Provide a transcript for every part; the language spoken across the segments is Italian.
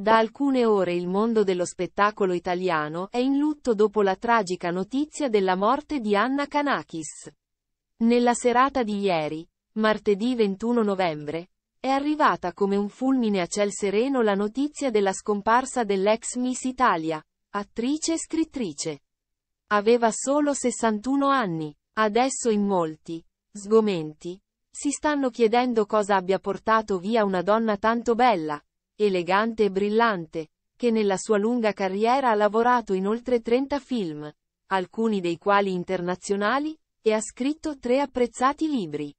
Da alcune ore il mondo dello spettacolo italiano è in lutto dopo la tragica notizia della morte di Anna Kanakis. Nella serata di ieri, martedì 21 novembre, è arrivata come un fulmine a ciel sereno la notizia della scomparsa dell'ex Miss Italia, attrice e scrittrice. Aveva solo 61 anni, adesso in molti, sgomenti, si stanno chiedendo cosa abbia portato via una donna tanto bella, elegante e brillante, che nella sua lunga carriera ha lavorato in oltre 30 film, alcuni dei quali internazionali, e ha scritto tre apprezzati libri.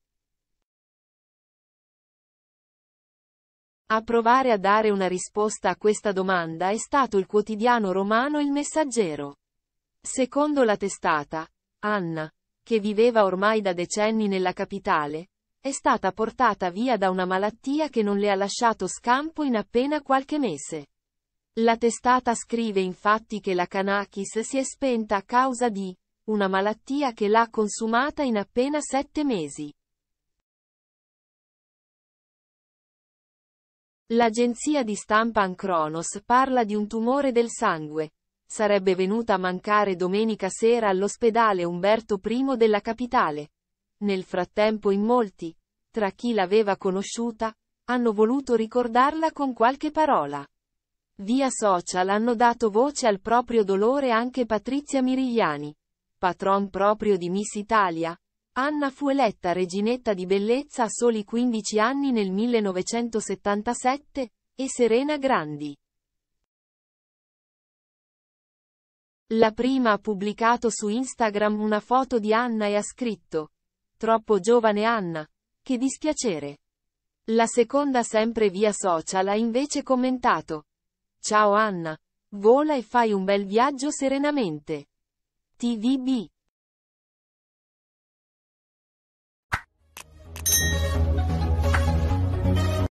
A provare a dare una risposta a questa domanda è stato il quotidiano romano Il Messaggero. Secondo la testata, Anna, che viveva ormai da decenni nella capitale, è stata portata via da una malattia che non le ha lasciato scampo in appena qualche mese. La testata scrive infatti che la Kanakis si è spenta a causa di una malattia che l'ha consumata in appena sette mesi. L'agenzia di stampa Ancronos parla di un tumore del sangue. Sarebbe venuta a mancare domenica sera all'ospedale Umberto I della capitale. Nel frattempo in molti, tra chi l'aveva conosciuta, hanno voluto ricordarla con qualche parola. Via social hanno dato voce al proprio dolore anche Patrizia Mirigliani, patron proprio di Miss Italia. Anna fu eletta reginetta di bellezza a soli 15 anni nel 1977, e Serena Grandi. La prima ha pubblicato su Instagram una foto di Anna e ha scritto, Troppo giovane Anna. Che dispiacere. La seconda sempre via social ha invece commentato. Ciao Anna. Vola e fai un bel viaggio serenamente. TVB.